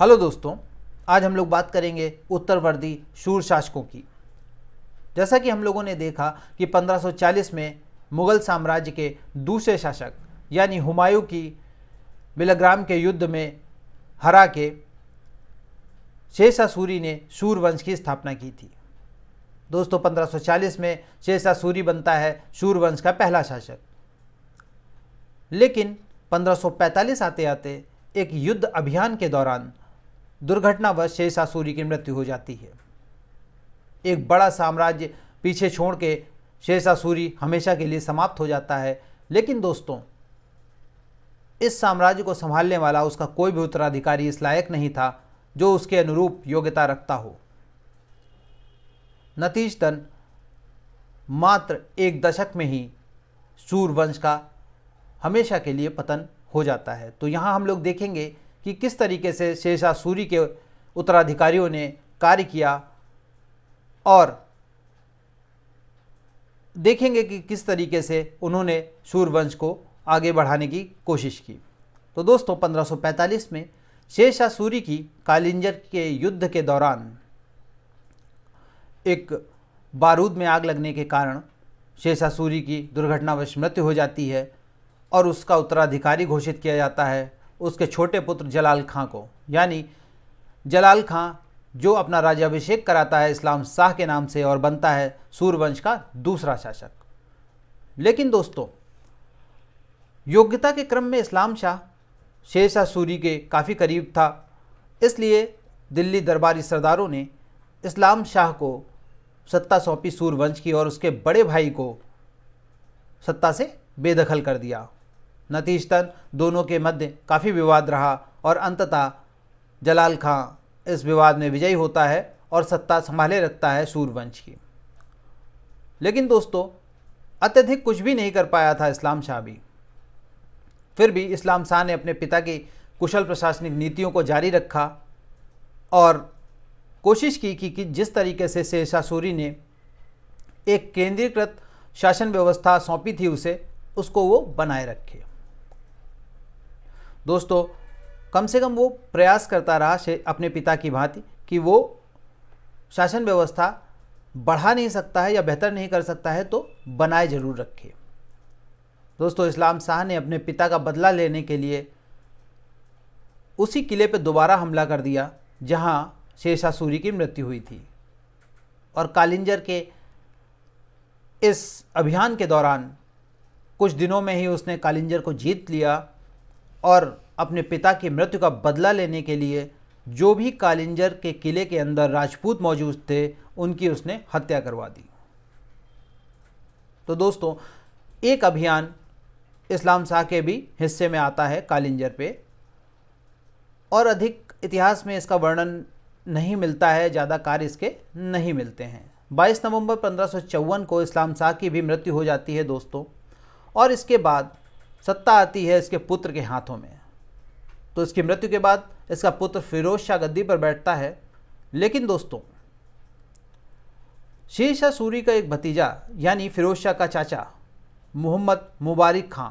hello दोस्तों आज हम लोग बात करेंगे उत्तरवर्दी शूर शासकों की जैसा कि हम लोगों ने देखा कि 1540 में मुगल साम्राज्य के दूसरे शासक यानी हुमायूं की बिलग्राम के युद्ध में हरा के सूरी ने शूर वंश की स्थापना की थी दोस्तों 1540 में सूरी बनता है शूर वंश का पहला शासक लेकिन 1545 आते आते एक युद्ध अभियान के दौरान दुर्घटनावश शेषा सूरी की मृत्यु हो जाती है एक बड़ा साम्राज्य पीछे छोड़ के शेषा सूरी हमेशा के लिए समाप्त हो जाता है लेकिन दोस्तों इस साम्राज्य को संभालने वाला उसका कोई भी उत्तराधिकारी इस लायक नहीं था जो उसके अनुरूप योग्यता रखता हो नतीजतन मात्र एक दशक में ही वंश का हमेशा के लिए पतन हो जाता है तो यहाँ हम लोग देखेंगे कि किस तरीके से शेरशाह सूरी के उत्तराधिकारियों ने कार्य किया और देखेंगे कि किस तरीके से उन्होंने सूर्यवंश को आगे बढ़ाने की कोशिश की तो दोस्तों 1545 में सूरी की कालिंजर के युद्ध के दौरान एक बारूद में आग लगने के कारण सूरी की दुर्घटनावश मृत्यु हो जाती है और उसका उत्तराधिकारी घोषित किया जाता है उसके छोटे पुत्र जलाल खां को यानी जलाल खां जो अपना राज्याभिषेक कराता है इस्लाम शाह के नाम से और बनता है सूर्यवंश का दूसरा शासक लेकिन दोस्तों योग्यता के क्रम में इस्लाम शाह शेरशाह सूरी के काफ़ी करीब था इसलिए दिल्ली दरबारी सरदारों ने इस्लाम शाह को सत्ता सौंपी सूर्यवंश की और उसके बड़े भाई को सत्ता से बेदखल कर दिया नतीजतन दोनों के मध्य काफ़ी विवाद रहा और अंततः जलाल खां इस विवाद में विजयी होता है और सत्ता संभाले रखता है सूर्यवंश की लेकिन दोस्तों अत्यधिक कुछ भी नहीं कर पाया था इस्लाम शाह भी फिर भी इस्लाम शाह ने अपने पिता की कुशल प्रशासनिक नीतियों को जारी रखा और कोशिश की कि, कि जिस तरीके से सूरी ने एक केंद्रीकृत शासन व्यवस्था सौंपी थी उसे उसको वो बनाए रखे दोस्तों कम से कम वो प्रयास करता रहा अपने पिता की भांति कि वो शासन व्यवस्था बढ़ा नहीं सकता है या बेहतर नहीं कर सकता है तो बनाए ज़रूर रखे दोस्तों इस्लाम शाह ने अपने पिता का बदला लेने के लिए उसी किले पर दोबारा हमला कर दिया जहाँ शेरशाह सूरी की मृत्यु हुई थी और कालिंजर के इस अभियान के दौरान कुछ दिनों में ही उसने कालिंजर को जीत लिया और अपने पिता की मृत्यु का बदला लेने के लिए जो भी कालिंजर के किले के अंदर राजपूत मौजूद थे उनकी उसने हत्या करवा दी तो दोस्तों एक अभियान इस्लाम शाह के भी हिस्से में आता है कालिंजर पे और अधिक इतिहास में इसका वर्णन नहीं मिलता है ज़्यादा कार्य इसके नहीं मिलते हैं 22 नवंबर पंद्रह को इस्लाम शाह की भी मृत्यु हो जाती है दोस्तों और इसके बाद सत्ता आती है इसके पुत्र के हाथों में तो इसकी मृत्यु के बाद इसका पुत्र फिरोज शाह गद्दी पर बैठता है लेकिन दोस्तों शेर शाह सूरी का एक भतीजा यानी फिरोज शाह का चाचा मोहम्मद मुबारक खां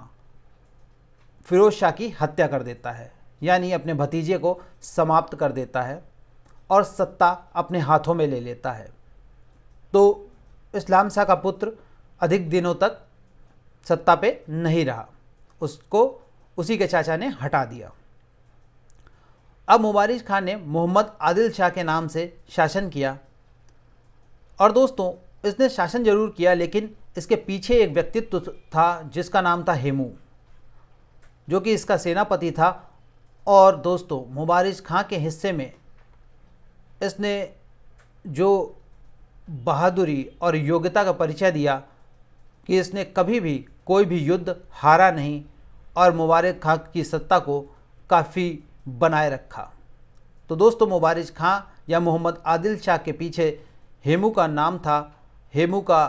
फिरोज शाह की हत्या कर देता है यानी अपने भतीजे को समाप्त कर देता है और सत्ता अपने हाथों में ले लेता है तो इस्लाम शाह का पुत्र अधिक दिनों तक सत्ता पे नहीं रहा उसको उसी के चाचा ने हटा दिया अब मुबारिश खान ने मोहम्मद आदिल शाह के नाम से शासन किया और दोस्तों इसने शासन जरूर किया लेकिन इसके पीछे एक व्यक्तित्व था जिसका नाम था हेमू जो कि इसका सेनापति था और दोस्तों मुबारिश खां के हिस्से में इसने जो बहादुरी और योग्यता का परिचय दिया कि इसने कभी भी कोई भी युद्ध हारा नहीं और मुबारक खां की सत्ता को काफ़ी बनाए रखा तो दोस्तों मुबारक खां या मोहम्मद आदिल शाह के पीछे हेमू का नाम था हेमू का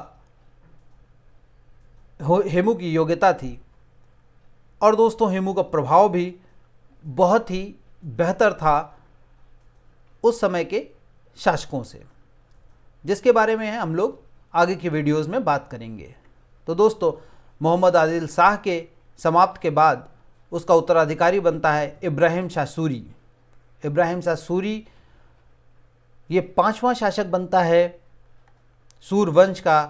हेमू की योग्यता थी और दोस्तों हेमू का प्रभाव भी बहुत ही बेहतर था उस समय के शासकों से जिसके बारे में हम लोग आगे की वीडियोस में बात करेंगे तो दोस्तों मोहम्मद आदिल शाह के समाप्त के बाद उसका उत्तराधिकारी बनता है इब्राहिम शाह सूरी इब्राहिम शाह सूरी ये पांचवा शासक बनता है वंश का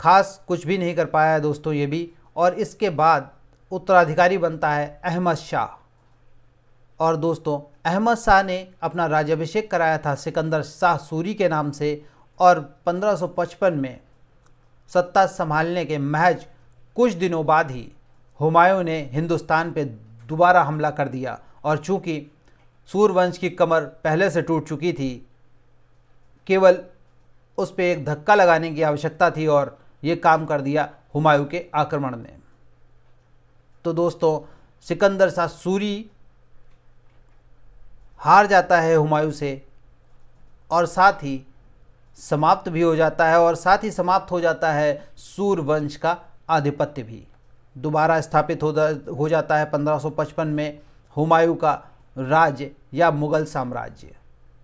खास कुछ भी नहीं कर पाया है दोस्तों ये भी और इसके बाद उत्तराधिकारी बनता है अहमद शाह और दोस्तों अहमद शाह ने अपना राज्यभिषेक कराया था सिकंदर शाह सूरी के नाम से और 1555 में सत्ता संभालने के महज कुछ दिनों बाद ही हुमायूं ने हिंदुस्तान पर दोबारा हमला कर दिया और चूँकि सूर्यवंश की कमर पहले से टूट चुकी थी केवल उस पर एक धक्का लगाने की आवश्यकता थी और ये काम कर दिया हुमायूं के आक्रमण ने तो दोस्तों सिकंदर शाह सूरी हार जाता है हुमायूं से और साथ ही समाप्त भी हो जाता है और साथ ही समाप्त हो जाता है सूर्यवंश का आधिपत्य भी दोबारा स्थापित हो, हो जाता है 1555 में हुमायूं का राज्य या मुग़ल साम्राज्य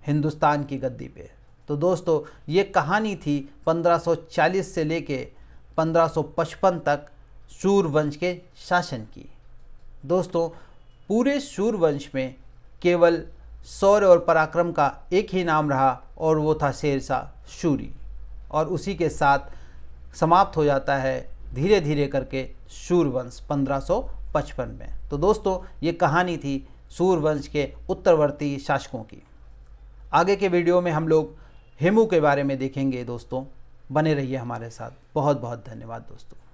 हिंदुस्तान की गद्दी पे तो दोस्तों ये कहानी थी 1540 से लेके 1555 तक सूर्यवंश के शासन की दोस्तों पूरे सूर्यवंश में केवल सौर और पराक्रम का एक ही नाम रहा और वो था शेरशाह सूरी और उसी के साथ समाप्त हो जाता है धीरे धीरे करके सूर्यवंश पंद्रह में तो दोस्तों ये कहानी थी सूर्यवंश के उत्तरवर्ती शासकों की आगे के वीडियो में हम लोग हेमू के बारे में देखेंगे दोस्तों बने रहिए हमारे साथ बहुत बहुत धन्यवाद दोस्तों